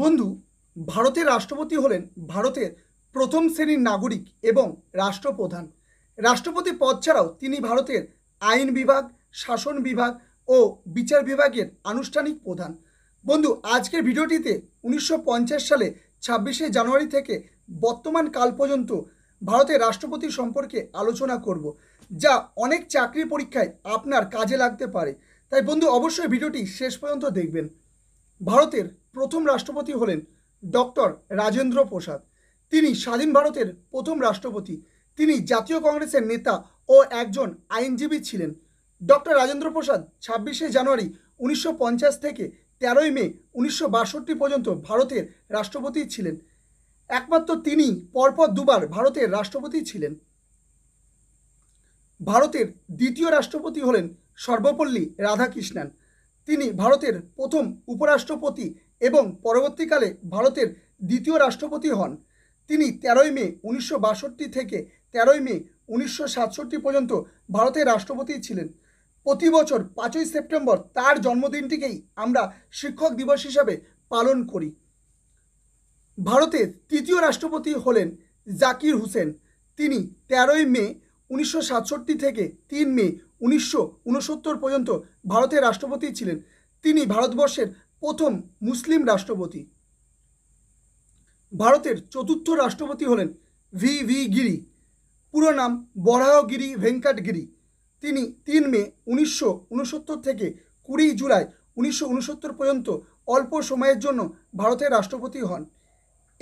বন্ধু ভারতের রাষ্ট্রপতি হলেন ভারতের প্রথম শ্রেণীর নাগরিক এবং রাষ্ট্রপ্রধান রাষ্ট্রপতি পদ ছাড়াও তিনি ভারতের আইন বিভাগ শাসন বিভাগ ও বিচার বিভাগের আনুষ্ঠানিক প্রধান বন্ধু আজকের ভিডিওটিতে উনিশশো সালে ছাব্বিশে জানুয়ারি থেকে বর্তমান কাল পর্যন্ত ভারতের রাষ্ট্রপতি সম্পর্কে আলোচনা করব যা অনেক চাকরি পরীক্ষায় আপনার কাজে লাগতে পারে তাই বন্ধু অবশ্যই ভিডিওটি শেষ পর্যন্ত দেখবেন ভারতের প্রথম রাষ্ট্রপতি হলেন ডক্টর রাজেন্দ্র প্রসাদ তিনি স্বাধীন ভারতের প্রথম রাষ্ট্রপতি তিনি জাতীয় কংগ্রেসের নেতা ও একজন আইনজীবী ছিলেন ডক্টর রাজেন্দ্র প্রসাদ ছাব্বিশে জানুয়ারি উনিশশো থেকে তেরোই মে উনিশশো পর্যন্ত ভারতের রাষ্ট্রপতি ছিলেন একমাত্র তিনি পরপর দুবার ভারতের রাষ্ট্রপতি ছিলেন ভারতের দ্বিতীয় রাষ্ট্রপতি হলেন সর্বপল্লী রাধাকৃষ্ণন তিনি ভারতের প্রথম উপরাষ্ট্রপতি এবং পরবর্তীকালে ভারতের দ্বিতীয় রাষ্ট্রপতি হন তিনি তেরোই মে উনিশশো থেকে তেরোই মে উনিশশো পর্যন্ত ভারতের রাষ্ট্রপতি ছিলেন প্রতি বছর পাঁচই সেপ্টেম্বর তার জন্মদিনটিকেই আমরা শিক্ষক দিবস হিসাবে পালন করি ভারতের তৃতীয় রাষ্ট্রপতি হলেন জাকির হুসেন তিনি তেরোই মে উনিশশো থেকে তিন মে উনিশশো পর্যন্ত ভারতের রাষ্ট্রপতি ছিলেন তিনি ভারতবর্ষের প্রথম মুসলিম রাষ্ট্রপতি ভারতের চতুর্থ রাষ্ট্রপতি হলেন ভি ভি গিরি পুরো নাম বরাহগিরি ভেঙ্কটগিরি তিনি তিন মে উনিশশো থেকে কুড়ি জুলাই উনিশশো পর্যন্ত অল্প সময়ের জন্য ভারতের রাষ্ট্রপতি হন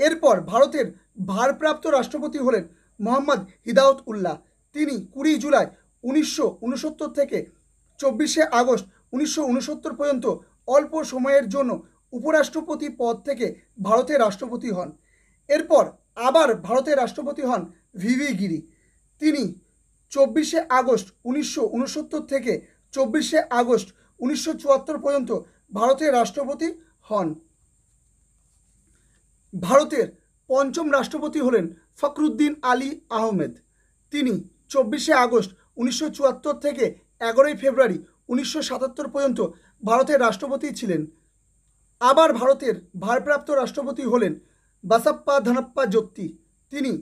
এরপর ভারতের ভারপ্রাপ্ত রাষ্ট্রপতি হলেন মোহাম্মদ হিদাউত উল্লাহ তিনি কুড়ি জুলাই উনিশশো থেকে চব্বিশে আগস্ট উনিশশো পর্যন্ত অল্প সময়ের জন্য উপরাষ্ট্রপতি পদ থেকে ভারতের রাষ্ট্রপতি হন এরপর আবার ভারতের রাষ্ট্রপতি হন ভিভি গিরি তিনি চব্বিশে আগস্ট উনিশশো থেকে চব্বিশে আগস্ট উনিশশো পর্যন্ত ভারতের রাষ্ট্রপতি হন ভারতের পঞ্চম রাষ্ট্রপতি হলেন ফখরুদ্দিন আলী আহমেদ তিনি চব্বিশে আগস্ট উনিশশো থেকে এগারোই ফেব্রুয়ারি উনিশশো পর্যন্ত ভারতের রাষ্ট্রপতি ছিলেন আবার ভারতের ভারপ্রাপ্ত রাষ্ট্রপতি হলেন বাসাপ্পা ধনাপ্পা জ্যোতি তিনি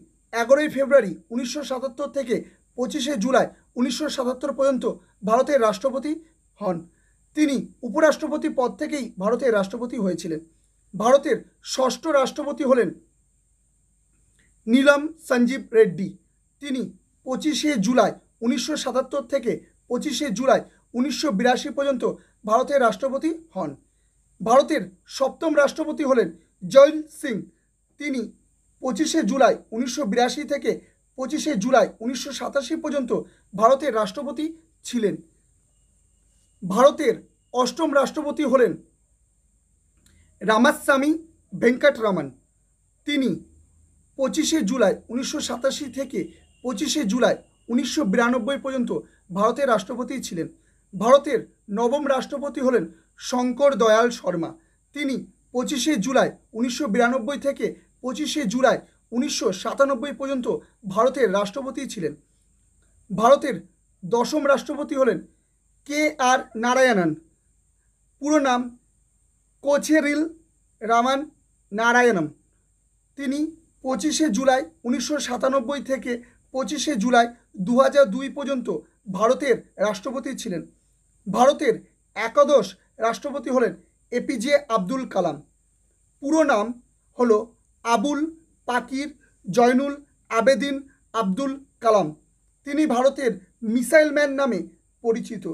এগারোই ফেব্রুয়ারি উনিশশো থেকে পঁচিশে জুলাই উনিশশো পর্যন্ত ভারতের রাষ্ট্রপতি হন তিনি উপরাষ্ট্রপতি পদ থেকেই ভারতের রাষ্ট্রপতি হয়েছিলেন ভারতের ষষ্ঠ রাষ্ট্রপতি হলেন নীলম সঞ্জীব রেড্ডি তিনি পঁচিশে জুলাই উনিশশো সাতাত্তর থেকে পঁচিশে জুলাই উনিশশো বিরাশি পর্যন্ত ভারতের রাষ্ট্রপতি হন ভারতের সপ্তম রাষ্ট্রপতি হলেন জয়ল সিং তিনি পঁচিশে জুলাই উনিশশো বিরাশি থেকে পঁচিশে জুলাই উনিশশো সাতাশি পর্যন্ত ভারতের রাষ্ট্রপতি ছিলেন ভারতের অষ্টম রাষ্ট্রপতি হলেন রামাস্বামী ভেঙ্কটরামন তিনি পঁচিশে জুলাই উনিশশো সাতাশি থেকে পঁচিশে জুলাই উনিশশো পর্যন্ত ভারতের রাষ্ট্রপতি ছিলেন ভারতের নবম রাষ্ট্রপতি হলেন শঙ্কর দয়াল শর্মা তিনি পঁচিশে জুলাই উনিশশো থেকে পঁচিশে জুলাই উনিশশো পর্যন্ত ভারতের রাষ্ট্রপতি ছিলেন ভারতের দশম রাষ্ট্রপতি হলেন কে আর নারায়ণন পুরো নাম কোচেরিল রামান নারায়ণম তিনি পঁচিশে জুলাই উনিশশো থেকে পঁচিশে জুলাই দু দুই পর্যন্ত ভারতের রাষ্ট্রপতি ছিলেন ভারতের একাদশ রাষ্ট্রপতি হলেন এপিজে আব্দুল কালাম পুরো নাম হল আবুল পাকির জয়নুল আবেদিন আব্দুল কালাম তিনি ভারতের মিসাইল ম্যান নামে পরিচিত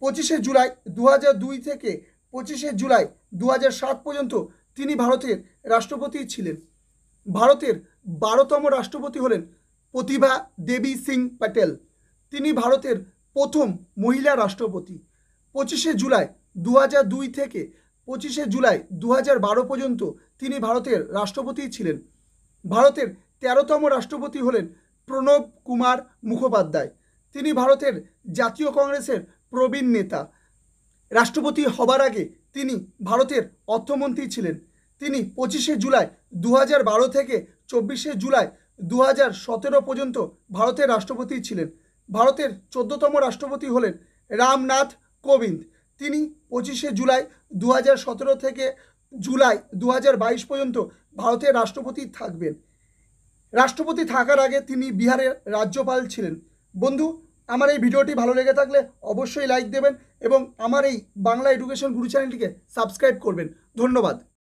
পঁচিশে জুলাই দু থেকে পঁচিশে জুলাই দু পর্যন্ত তিনি ভারতের রাষ্ট্রপতি ছিলেন ভারতের বারোতম রাষ্ট্রপতি হলেন প্রতিভা দেবী সিং প্যাটেল তিনি ভারতের প্রথম মহিলা রাষ্ট্রপতি পঁচিশে জুলাই দু দুই থেকে পঁচিশে জুলাই দু বারো পর্যন্ত তিনি ভারতের রাষ্ট্রপতি ছিলেন ভারতের তেরোতম রাষ্ট্রপতি হলেন প্রণব কুমার মুখোপাধ্যায় তিনি ভারতের জাতীয় কংগ্রেসের প্রবীণ নেতা রাষ্ট্রপতি হবার আগে তিনি ভারতের অর্থমন্ত্রী ছিলেন তিনি পঁচিশে জুলাই দু বারো থেকে চব্বিশে জুলাই দু পর্যন্ত ভারতের রাষ্ট্রপতি ছিলেন ভারতের চোদ্দতম রাষ্ট্রপতি হলেন রামনাথ কোবিন্দ তিনি পঁচিশে জুলাই দু থেকে জুলাই দু পর্যন্ত ভারতের রাষ্ট্রপতি থাকবেন রাষ্ট্রপতি থাকার আগে তিনি বিহারের রাজ্যপাল ছিলেন বন্ধু আমার এই ভিডিওটি ভালো লেগে থাকলে অবশ্যই লাইক দেবেন এবং আমার এই বাংলা এডুকেশন গুরু চ্যানেলটিকে সাবস্ক্রাইব করবেন ধন্যবাদ